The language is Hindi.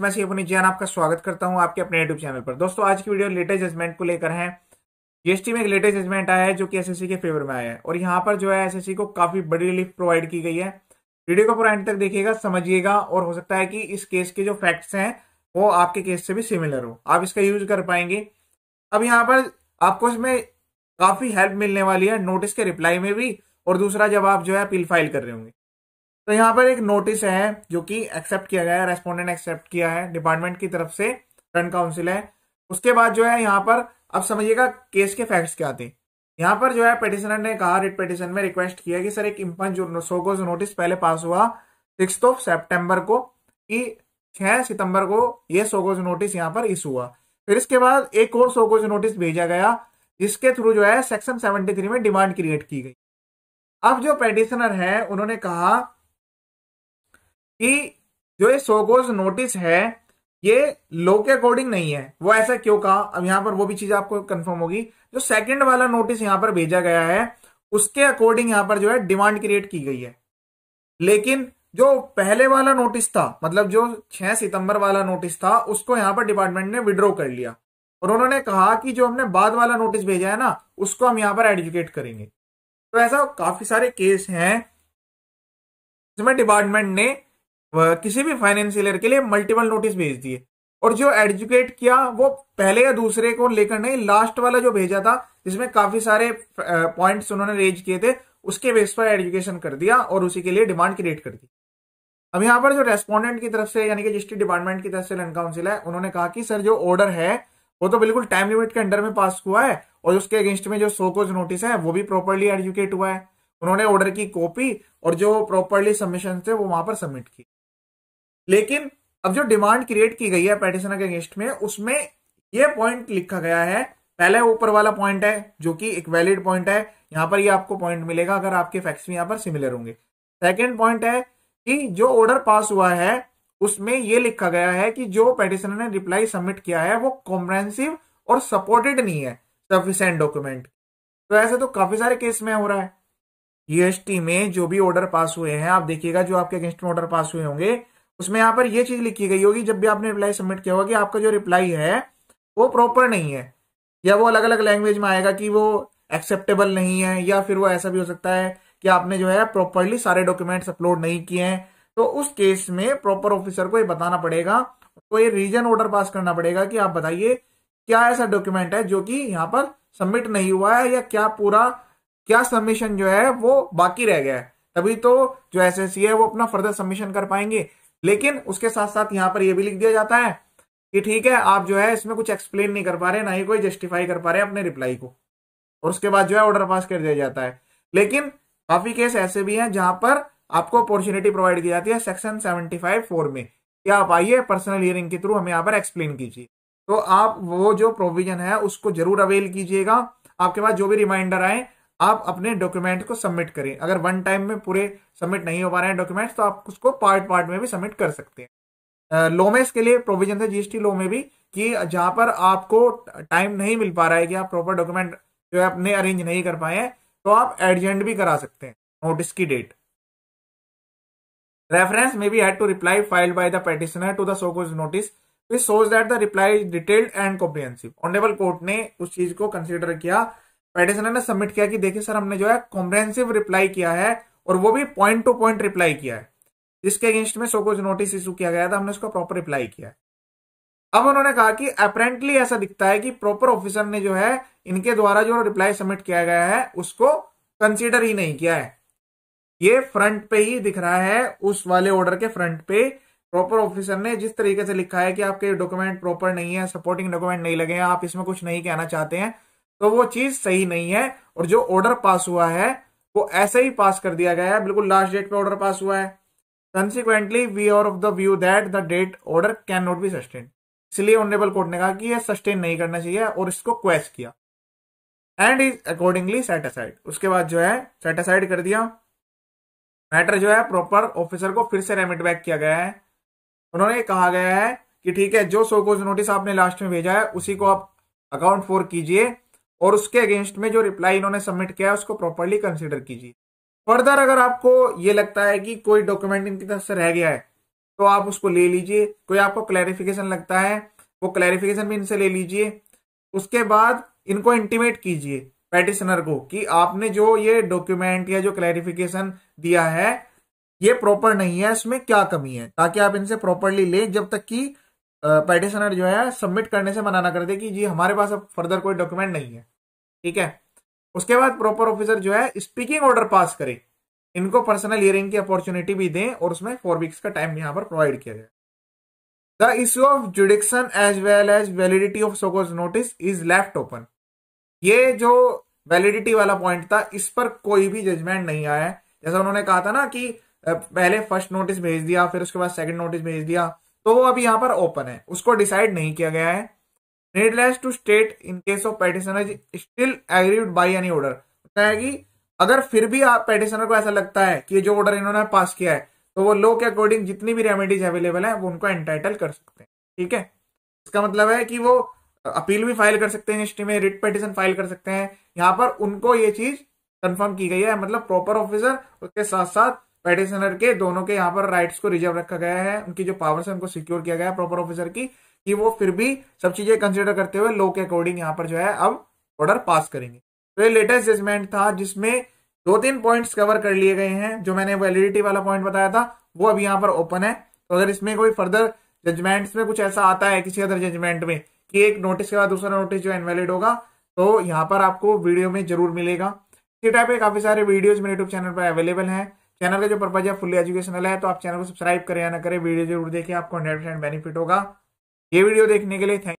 मैं अपने जान आपका स्वागत करता हूं आपके अपने यूट्यूब चैनल पर दोस्तों आज की वीडियो लेटेस्ट जजमेंट को लेकर है जीएसटी में एक लेटेस्ट जजमेंट आया है जो कि एसएससी के फेवर में आया है और यहाँ पर जो है एसएससी को काफी बड़ी रिलीफ प्रोवाइड की गई है वीडियो को पूरा एंड तक देखिएगा समझिएगा और हो सकता है कि इस केस के जो फैक्ट्स हैं वो आपके केस से भी सिमिलर हो आप इसका यूज कर पाएंगे अब यहाँ पर आपको इसमें काफी हेल्प मिलने वाली है नोटिस के रिप्लाई में भी और दूसरा जब आप जो है अपील फाइल कर रहे होंगे तो यहाँ पर एक नोटिस है जो कि एक्सेप्ट किया गया है रेस्पोंडेंट एक्सेप्ट किया है डिपार्टमेंट की तरफ से रन काउंसिल है उसके बाद जो है यहाँ पर अब समझिएगा केस के फैक्ट्स क्या थे यहाँ पर जो है पिटिशनर ने कहा रिट पिटिशन में रिक्वेस्ट किया कि सर एक इम्पन जो नोटिस पहले पास हुआ सिक्स ऑफ सेप्टेम्बर को कि छह सितंबर को ये सोगोज नोटिस यहाँ पर इशू हुआ फिर इसके बाद एक और सोगोज नोटिस भेजा गया जिसके थ्रू जो है सेक्शन 73 में डिमांड क्रिएट की गई अब जो पेटिशनर है उन्होंने कहा कि जो ये सोगोज नोटिस है ये लो के अकॉर्डिंग नहीं है वो ऐसा क्यों कहा अब यहां पर वो भी चीज आपको कंफर्म होगी जो सेकंड वाला नोटिस यहां पर भेजा गया है उसके अकॉर्डिंग यहां पर जो है डिमांड क्रिएट की गई है लेकिन जो पहले वाला नोटिस था मतलब जो 6 सितंबर वाला नोटिस था उसको यहां पर डिपार्टमेंट ने विड्रॉ कर लिया और उन्होंने कहा कि जो हमने बाद वाला नोटिस भेजा है ना उसको हम यहां पर एडुकेट करेंगे तो ऐसा काफी सारे केस हैं जिसमें डिपार्टमेंट ने किसी भी फाइनेंशियलर के लिए मल्टीपल नोटिस भेज दिए और जो एडजुकेट किया वो पहले या दूसरे को लेकर नहीं लास्ट वाला जो भेजा था जिसमें काफी सारे पॉइंट्स उन्होंने रेज किए थे उसके बेस पर एडुकेशन कर दिया और उसी के लिए डिमांड क्रिएट कर दी अब यहाँ पर जो रेस्पॉन्डेंट की तरफ से यानी कि डिस्ट्रिक्ट डिपार्टमेंट की तरफ से लन काउंसिल है उन्होंने कहा कि सर जो ऑर्डर है वो तो बिल्कुल टाइम लिमिट के अंडर में पास हुआ है और उसके अगेंस्ट में जो सोकोज नोटिस है वो भी प्रॉपरली एडुकेट हुआ है उन्होंने ऑर्डर की कॉपी और जो प्रॉपरली सबमिशन थे वो वहां पर सबमिट की लेकिन अब जो डिमांड क्रिएट की गई है पेटिशनर के अगेंस्ट में उसमें यह पॉइंट लिखा गया है पहले ऊपर वाला पॉइंट है जो कि एक वैलिड पॉइंट है यहां पर ही आपको पॉइंट मिलेगा अगर आपके फैक्ट्स भी यहां पर सिमिलर होंगे सेकेंड पॉइंट है कि जो ऑर्डर पास हुआ है उसमें यह लिखा गया है कि जो पेटिशनर ने रिप्लाई सबमिट किया है वो कॉम्प्रहेंसिव और सपोर्टेड नहीं है सफिशेंट डॉक्यूमेंट तो ऐसे तो काफी सारे केस में हो रहा है यूएसटी में जो भी ऑर्डर पास हुए हैं आप देखिएगा जो आपके अगेंस्ट में ऑर्डर पास हुए होंगे उसमें यहां पर यह चीज लिखी गई होगी जब भी आपने रिप्लाई सबमिट किया होगा कि आपका जो रिप्लाई है वो प्रॉपर नहीं है या वो अलग अलग लैंग्वेज में आएगा कि वो एक्सेप्टेबल नहीं है या फिर वो ऐसा भी हो सकता है कि आपने जो है प्रॉपरली सारे डॉक्यूमेंट्स अपलोड नहीं किए हैं तो उस केस में प्रॉपर ऑफिसर को ये बताना पड़ेगा तो ये रीजन ऑर्डर पास करना पड़ेगा कि आप बताइए क्या ऐसा डॉक्यूमेंट है जो कि यहाँ पर सबमिट नहीं हुआ है या क्या पूरा क्या सबमिशन जो है वो बाकी रह गया है तभी तो जो एस है वो अपना फर्दर सबमिशन कर पाएंगे लेकिन उसके साथ साथ यहां पर यह भी लिख दिया जाता है कि ठीक है आप जो है इसमें कुछ एक्सप्लेन नहीं कर पा रहे ना ही कोई जस्टिफाई कर पा रहे अपने रिप्लाई को और उसके बाद जो है ऑर्डर पास कर दिया जाता है लेकिन काफी केस ऐसे भी हैं जहां पर आपको अपॉर्चुनिटी प्रोवाइड की जाती है सेक्शन सेवेंटी फाइव फोर में कि आप आइए पर्सनल हियरिंग के थ्रू हमें यहाँ पर एक्सप्लेन कीजिए तो आप वो जो प्रोविजन है उसको जरूर अवेल कीजिएगा आपके पास जो भी रिमाइंडर आए आप अपने डॉक्यूमेंट को सबमिट करें अगर वन टाइम में पूरे सबमिट नहीं हो पा रहे हैं डॉक्यूमेंट्स तो आप उसको पार्ट पार्ट में भी सबमिट कर सकते हैं लोमेस में इसके लिए प्रोविजन है जीएसटी लो में भी कि जहां पर आपको टाइम नहीं मिल पा रहा है कि आप प्रॉपर डॉक्यूमेंट जो है अपने अरेंज नहीं कर पाए हैं तो आप एडजेंट भी करा सकते हैं नोटिस की डेट रेफरेंस में B two to reply filed by the petitioner to the so cause notice which shows that the reply is detailed and comprehensive honorable court ne us petitioner ने सबमिट किया कि देखिए सर हमने जो है कॉम्प्रेंसिव रिप्लाई किया है और वो भी पॉइंट टू पॉइंट रिप्लाई किया है जिसके अगेंस्ट में सो कुछ नोटिस इशू किया गया था हमने उसका प्रॉपर रिप्लाई किया अब उन्होंने कहा कि अप्रेंटली ऐसा दिखता है कि प्रॉपर ऑफिसर ने जो है इनके द्वारा जो रिप्लाई सबमिट किया गया है उसको कंसिडर ही नहीं किया है ये फ्रंट पे ही दिख रहा है उस वाले ऑर्डर के फ्रंट पे प्रॉपर ऑफिसर ने जिस तरीके से लिखा है कि आपके डॉक्यूमेंट प्रॉपर नहीं है सपोर्टिंग डॉक्यूमेंट नहीं लगे हैं आप इसमें कुछ नहीं कहना चाहते हैं तो वो चीज सही नहीं है और जो ऑर्डर पास हुआ है वो ऐसे ही पास कर दिया गया है बिल्कुल लास्ट डेट पे ऑर्डर पास हुआ है consequently we are of the view that the date order can not be sustain इसलिए ऑनरेबल कोर्ट ने कहा कि यह सस्टेन नहीं करना चाहिए और इसको क्वेश्चन किया एंड इज अकॉर्डिंगली सेटिसाइड उसके बाद जो है सेटिसाइड कर दिया मैटर जो है प्रॉपर ऑफिसर को फिर से रेमिट बैक किया गया है उन्होंने कहा गया है कि ठीक है जो सो कोज नोटिस आपने लास्ट में भेजा है उसी को आप अकाउंट फॉर कीजिए और उसके अगेंस्ट में जो रिप्लाई इन्होंने सबमिट किया है उसको प्रॉपरली कंसिडर कीजिए फर्दर अगर आपको ये लगता है कि कोई डॉक्यूमेंट इनकी तरफ से रह गया है तो आप उसको ले लीजिए कोई आपको क्लैरिफिकेशन लगता है वो क्लैरिफिकेशन भी इनसे ले लीजिए उसके बाद इनको इंटीमेट कीजिए पेटिशनर को कि आपने जो ये डॉक्यूमेंट या जो क्लैरिफिकेशन दिया है ये प्रॉपर नहीं है इसमें क्या कमी है ताकि आप इनसे प्रॉपरली लें जब तक कि पेटिशनर जो है सबमिट करने से मना ना कर दे कि जी हमारे पास अब फर्दर कोई डॉक्यूमेंट नहीं है ठीक है उसके बाद प्रॉपर ऑफिसर जो है स्पीकिंग ऑर्डर पास करे इनको पर्सनल हियरिंग की अपॉर्चुनिटी भी दें और उसमें फोर वीक्स का टाइम यहां पर प्रोवाइड किया जाए the issue of jurisdiction as well as validity of show cause notice is left open ये जो वैलिडिटी वाला पॉइंट था इस पर कोई भी जजमेंट नहीं आया जैसा उन्होंने कहा था ना कि पहले फर्स्ट नोटिस भेज दिया फिर उसके बाद सेकंड नोटिस भेज दिया तो वो अभी यहां पर ओपन है उसको डिसाइड नहीं किया गया है needless to state in case of petitioner still agreed by any order कि अगर फिर भी आप पेटिशनर को ऐसा लगता है कि जो ऑर्डर इन्होंने पास किया है तो वो लो के अकॉर्डिंग जितनी भी रेमेडीज अवेलेबल है वो उनको एंटाइटल कर सकते हैं ठीक है इसका मतलब है कि वो अपील भी फाइल कर सकते हैं हिस्ट्री में रिट पेटिशन फाइल कर सकते हैं यहां पर उनको ये चीज कंफर्म की गई है मतलब प्रॉपर ऑफिसर उसके साथ साथ पेटिशनर के दोनों के यहाँ पर राइट्स को रिजर्व रखा गया है उनकी जो पावर है उनको सिक्योर किया गया है प्रॉपर ऑफिसर की कि वो फिर भी सब चीजें कंसिडर करते हुए लॉ के अकॉर्डिंग यहाँ पर जो है अब ऑर्डर पास करेंगे तो ये लेटेस्ट जजमेंट था जिसमें दो तीन पॉइंट्स कवर कर लिए गए हैं जो मैंने वैलिडिटी वाला पॉइंट बताया था वो अब यहाँ पर ओपन है तो अगर इसमें कोई फर्दर जजमेंट्स में कुछ ऐसा आता है किसी अदर जजमेंट में कि एक नोटिस के बाद दूसरा नोटिस जो इनवैलिड होगा तो यहाँ पर आपको वीडियो में जरूर मिलेगा इसी टाइप के काफी सारे वीडियोज मेरे यूट्यूब चैनल पर अवेलेबल है चैनल का जो पर्पज है फुल्ली एजुकेशनल है तो आप चैनल को सब्सक्राइब करें या ना करें वीडियो जरूर देखिए आपको हंड्रेड बेनिफिट होगा ये वीडियो देखने के लिए थैंक